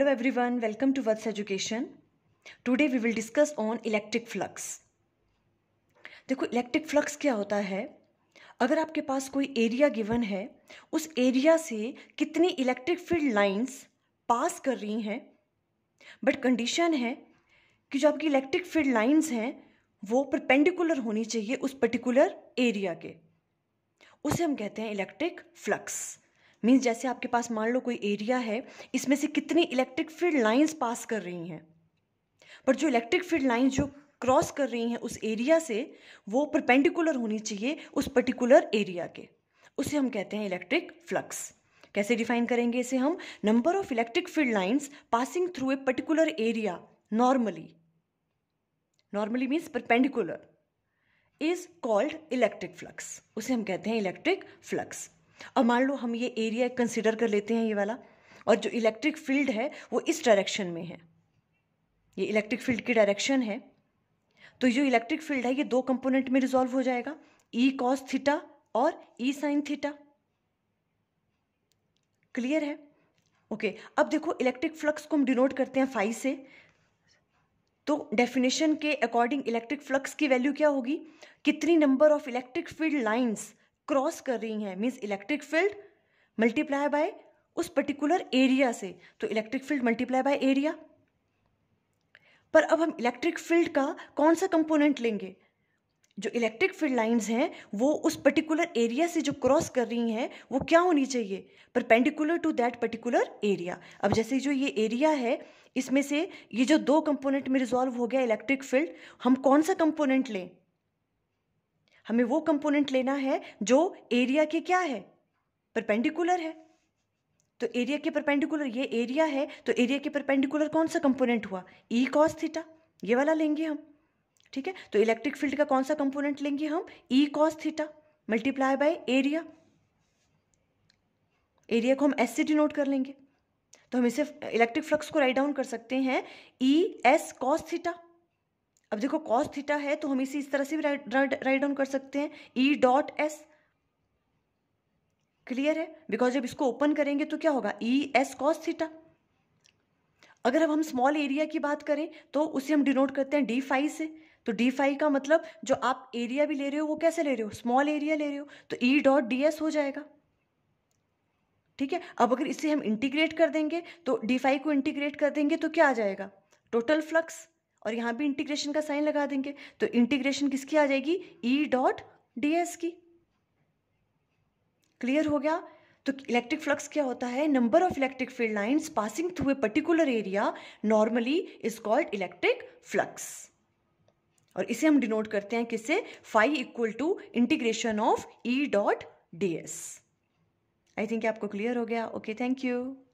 every everyone welcome to worth's education today we will discuss on electric flux देखो electric flux क्या होता है अगर आपके पास कोई एरिया गिवन है उस एरिया से कितनी इलेक्ट्रिक फील्ड लाइंस पास कर रही हैं बट कंडीशन है कि जो आपकी इलेक्ट्रिक फील्ड लाइंस हैं वो परपेंडिकुलर होनी चाहिए उस पर्टिकुलर एरिया के उसे हम कहते हैं इलेक्ट्रिक फ्लक्स मीन्स जैसे आपके पास मान लो कोई एरिया है इसमें से कितनी इलेक्ट्रिक फील्ड लाइंस पास कर रही हैं पर जो इलेक्ट्रिक फील्ड लाइंस जो क्रॉस कर रही हैं उस एरिया से वो परपेंडिकुलर होनी चाहिए उस पर्टिकुलर एरिया के उसे हम कहते हैं इलेक्ट्रिक फ्लक्स कैसे डिफाइन करेंगे इसे हम number of electric field lines passing through a particular area normally normally means perpendicular is called electric flux उसे हम कहते हैं इलेक्ट्रिक फ्लक्स और मान लो हम ये एरिया कंसिडर कर लेते हैं ये वाला और जो इलेक्ट्रिक फील्ड है वो इस डायरेक्शन में है ये इलेक्ट्रिक फील्ड की डायरेक्शन है तो जो इलेक्ट्रिक फील्ड है ये दो कंपोनेंट में रिजॉल्व हो जाएगा ई कॉस थीटा और ई साइन थीटा क्लियर है ओके okay, अब देखो इलेक्ट्रिक फ्लक्स को हम डिनोट करते हैं फाइव से तो डेफिनेशन के अकॉर्डिंग इलेक्ट्रिक फ्लक्स की वैल्यू क्या होगी कितनी number of electric field lines cross कर रही हैं means electric field multiply by उस पर्टिकुलर एरिया से तो electric field multiply by area पर अब हम इलेक्ट्रिक फील्ड का कौन सा कंपोनेंट लेंगे जो इलेक्ट्रिक फील्ड लाइंस हैं वो उस पर्टिकुलर एरिया से जो क्रॉस कर रही हैं वो क्या होनी चाहिए perpendicular to that particular area अब जैसे जो ये एरिया है इसमें से ये जो दो कंपोनेंट में रिजॉल्व हो गया इलेक्ट्रिक फील्ड हम कौन सा कंपोनेंट लें हमें वो कंपोनेंट लेना है जो एरिया के क्या है परपेंडिकुलर है तो एरिया के परपेंडिकुलर ये एरिया है तो एरिया के परपेंडिकुलर कौन सा कंपोनेंट हुआ ई कॉस थीटा ये वाला लेंगे हम ठीक है तो इलेक्ट्रिक फील्ड का कौन सा कंपोनेंट लेंगे हम E cos theta multiply by area area को हम एस से डिनोट कर लेंगे तो हम इसे इलेक्ट्रिक फ्लक्स को राइट डाउन कर सकते हैं ई एस कॉस थीटा अब देखो कॉस थीटा है तो हम इसे इस तरह से भी राइट डाउन कर सकते हैं ई डॉट एस क्लियर है बिकॉज जब इसको ओपन करेंगे तो क्या होगा ई एस कॉस थीटा अगर अब हम स्मॉल एरिया की बात करें तो उसे हम डिनोट करते हैं डी फाइव से तो डी फाइव का मतलब जो आप एरिया भी ले रहे हो वो कैसे ले रहे हो स्मॉल एरिया ले रहे हो तो ई डॉट डी एस हो जाएगा ठीक है अब अगर इसे हम इंटीग्रेट कर देंगे तो डी फाइव को इंटीग्रेट कर देंगे तो क्या आ जाएगा टोटल फ्लक्स और यहाँ भी इंटीग्रेशन का साइन लगा देंगे तो इंटीग्रेशन किसकी आ जाएगी ई डॉट डी एस की क्लियर हो गया तो इलेक्ट्रिक फ्लक्स क्या होता है number of electric field lines passing through a particular area normally is called electric flux और इसे हम डिनोट करते हैं किससे phi equal to integration of E dot D S I think आपको क्लियर हो गया ओके थैंक यू